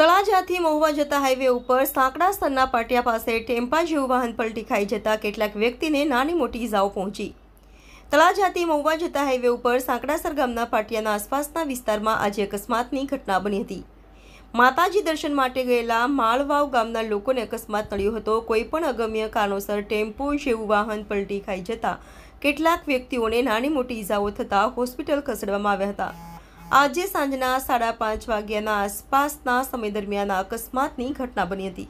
તળાજાથી મહુવા જતા હાઈવે ઉપર સાંકડા સ્તરના પાટિયા પાસે ટેમ્પા જેવું વાહન પલટી ખાઈ જતા કેટલાક વ્યક્તિને નાની મોટી ઇજાઓ પહોંચી તળાજાથી મહુવા જતા હાઈવે ઉપર સાંકડાસર ગામના પાટિયાના આસપાસના વિસ્તારમાં આજે અકસ્માતની ઘટના બની હતી માતાજી દર્શન માટે ગયેલા માળવાવ ગામના લોકોને અકસ્માત નડ્યો હતો કોઈપણ અગમ્ય કારણોસર ટેમ્પો જેવું વાહન પલટી ખાઈ જતા કેટલાક વ્યક્તિઓને નાની મોટી ઇજાઓ થતાં હોસ્પિટલ ખસેડવામાં આવ્યા હતા આજે સાંજના સાડા પાંચ વાગ્યાના આસપાસના સમય દરમિયાન અકસ્માતની ઘટના બની હતી